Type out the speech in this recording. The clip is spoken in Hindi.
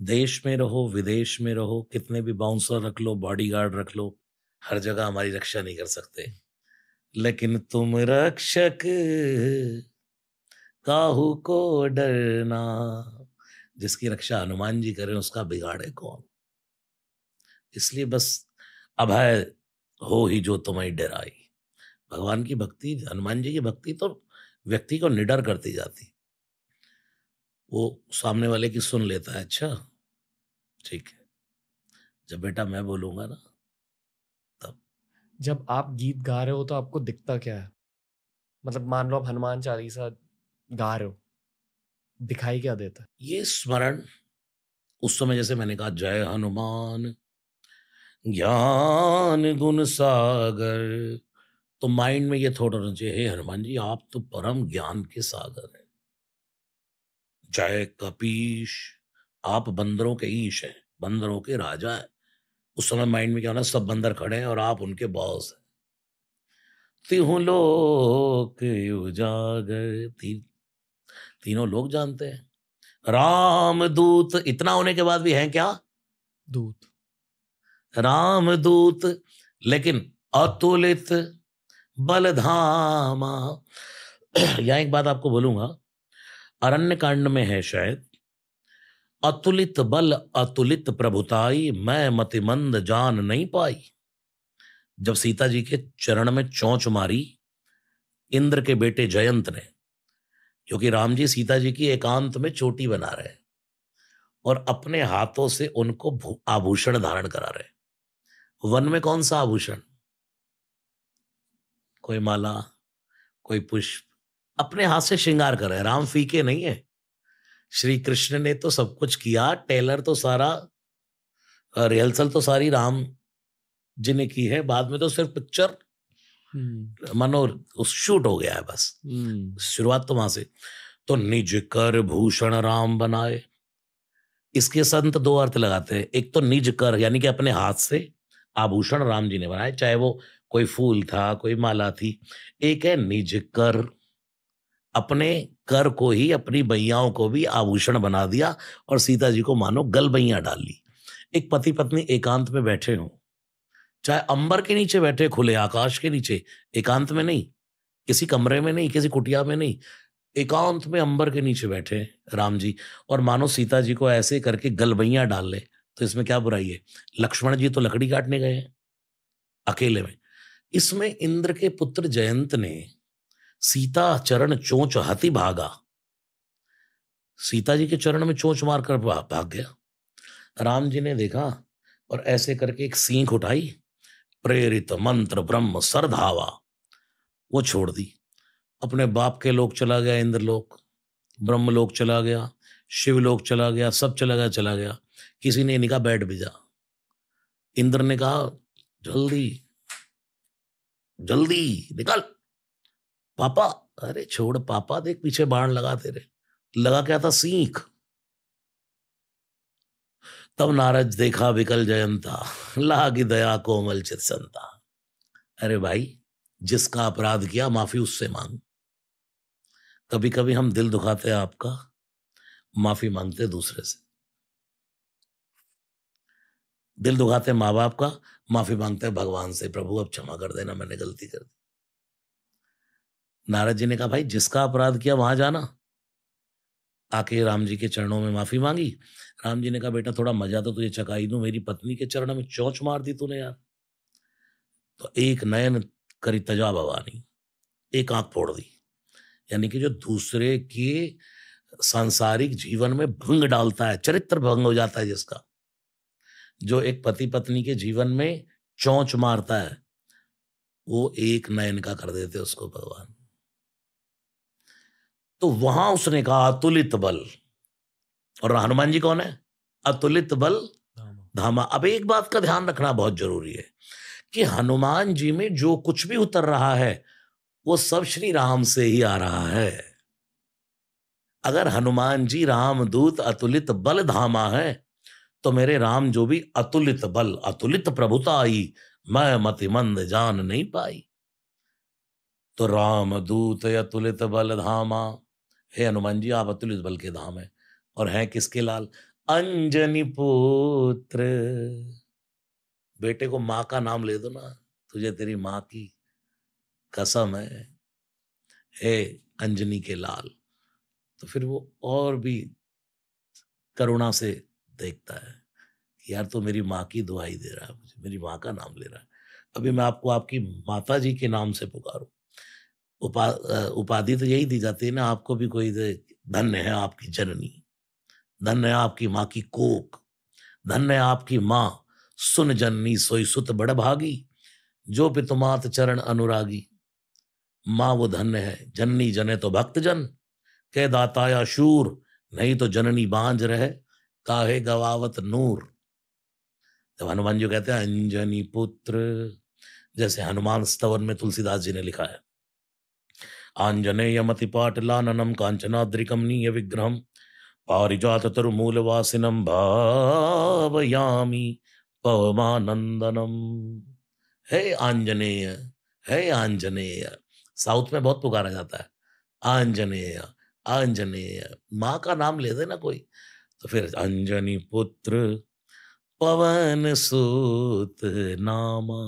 देश में रहो विदेश में रहो कितने भी बाउंसर रख लो बॉडी रख लो हर जगह हमारी रक्षा नहीं कर सकते लेकिन तुम रक्षक काहू को डरना जिसकी रक्षा हनुमान जी करें उसका बिगाड़े कौन इसलिए बस अभय हो ही जो तुम्हें डराई भगवान की भक्ति हनुमान जी की भक्ति तो व्यक्ति को निडर करती जाती वो सामने वाले की सुन लेता है अच्छा ठीक है जब बेटा मैं बोलूंगा ना तब जब आप गीत गा रहे हो तो आपको दिखता क्या है मतलब मान लो आप हनुमान चालीसा गा रहे हो दिखाई क्या देता है ये स्मरण उस समय जैसे मैंने कहा जय हनुमान ज्ञान गुण सागर तो माइंड में ये थोड़ा होना चाहिए हे हनुमान जी आप तो परम ज्ञान के सागर है चाहे कपीश आप बंदरों के ईश हैं बंदरों के राजा हैं उस समय माइंड में क्या होना सब बंदर खड़े हैं और आप उनके बॉस हैं तिहु लोक उजागर ती, तीनों लोग जानते हैं राम दूत इतना होने के बाद भी हैं क्या दूत राम दूत लेकिन अतुलित बलधामा यहां एक बात आपको बोलूंगा अरण्य कांड में है शायद अतुलित बल अतुलित प्रभुताई मैं मतिमंद जान नहीं पाई जब सीता जी के चरण में चौंच मारी इंद्र के बेटे जयंत ने क्योंकि राम जी सीता जी की एकांत में चोटी बना रहे और अपने हाथों से उनको आभूषण धारण करा रहे वन में कौन सा आभूषण कोई माला कोई पुष्प अपने हाथ से श्रृंगार कर रहे हैं राम फीके नहीं है श्री कृष्ण ने तो सब कुछ किया टेलर तो सारा रिहर्सल तो सारी राम जी ने की है बाद में तो सिर्फ पिक्चर हम्म। मनो उस शूट हो गया है बस हम्म। शुरुआत तो वहां से तो निज कर भूषण राम बनाए इसके संत दो अर्थ लगाते हैं एक तो निज कर यानी कि अपने हाथ से आभूषण राम जी ने बनाए चाहे वो कोई फूल था कोई माला थी एक है निज कर अपने कर को ही अपनी बैयाओं को भी आभूषण बना दिया और सीता जी को मानो गलबैया डाल ली एक पति पत्नी एकांत में बैठे हो चाहे अंबर के नीचे बैठे खुले आकाश के नीचे एकांत में नहीं किसी कमरे में नहीं किसी कुटिया में नहीं एकांत में अंबर के नीचे बैठे राम जी और मानो सीता जी को ऐसे करके गलबैया डाल ले तो इसमें क्या बुराई है लक्ष्मण जी तो लकड़ी काटने गए हैं अकेले में इसमें इंद्र के पुत्र जयंत ने सीता चरण चोंच हति भागा सीता जी के चरण में चोंच मारकर भाग गया राम जी ने देखा और ऐसे करके एक सीख उठाई प्रेरित मंत्र ब्रह्म सरधावा वो छोड़ दी अपने बाप के लोग चला गया इंद्रलोक ब्रह्म लोक चला गया शिव चला गया सब चला गया चला गया किसी ने निका बैठ भेजा इंद्र ने कहा जल्दी जल्दी निकल पापा अरे छोड़ पापा देख पीछे बाण लगा तेरे लगा क्या था सीख तब नारद देखा विकल जयंता ला की दया कोमल चित संता अरे भाई जिसका अपराध किया माफी उससे मांग कभी कभी हम दिल दुखाते हैं आपका माफी मांगते दूसरे से दिल दुखाते माँ बाप का माफी मांगते भगवान से प्रभु अब क्षमा कर देना मैंने गलती कर दी नारद जी ने कहा भाई जिसका अपराध किया वहां जाना आके राम जी के चरणों में माफी मांगी राम जी ने कहा बेटा थोड़ा मजा तो तुझे चकाई दू मेरी पत्नी के चरण में चौच मार दी तूने यार तो एक नयन करी तजा भवानी एक आंख फोड़ दी यानी कि जो दूसरे के सांसारिक जीवन में भंग डालता है चरित्र भंग हो जाता है जिसका जो एक पति पत्नी के जीवन में चौंच मारता है वो एक नयन का कर देते उसको भगवान तो वहां उसने कहा अतुलित बल और हनुमान जी कौन है अतुलित बल धामा अब एक बात का ध्यान रखना बहुत जरूरी है कि हनुमान जी में जो कुछ भी उतर रहा है वो सब श्री राम से ही आ रहा है अगर हनुमान जी राम दूत अतुलित बल धामा है तो मेरे राम जो भी अतुलित बल अतुलित प्रभुता आई मैं मतिमंद जान नहीं पाई तो राम दूत अतुलित बल धामा हे हनुमान जी आप अतुल बल के धाम है और हैं किसके लाल अंजनी पुत्र बेटे को माँ का नाम ले दो ना तुझे तेरी माँ की कसम है हे अंजनी के लाल तो फिर वो और भी करुणा से देखता है कि यार तो मेरी माँ की दुआई दे रहा है मुझे मेरी माँ का नाम ले रहा है अभी मैं आपको आपकी माता जी के नाम से पुकारूँ उपा उपाधि तो यही दी जाती है ना आपको भी कोई धन्य है आपकी जननी धन्य है आपकी माँ की कोक धन्य है आपकी माँ सुन जननी सोई सुत बड़ भागी जो पितुमात चरण अनुरागी माँ वो धन्य है जननी जने तो भक्त जन कह दाता या शूर नहीं तो जननी बांझ रहे काहे गवावत नूर जब तो हनुमान जी कहते हैं अंजनी पुत्र जैसे हनुमान स्तवन में तुलसीदास जी ने लिखा है ఆంజనేయమతిపాటిలాననం కాంచనాద్రికం विग्रह విగ్రహం పారిజాతరుమూలవాసినం భావయామి పవమానందనం हे आंजनेय हे आंजनेय साउथ में बहुत पुकारा जाता है आंजनेय आंजनेय माँ का नाम ले देना कोई तो फिर अंजनी पुत्र पवन सूत नामा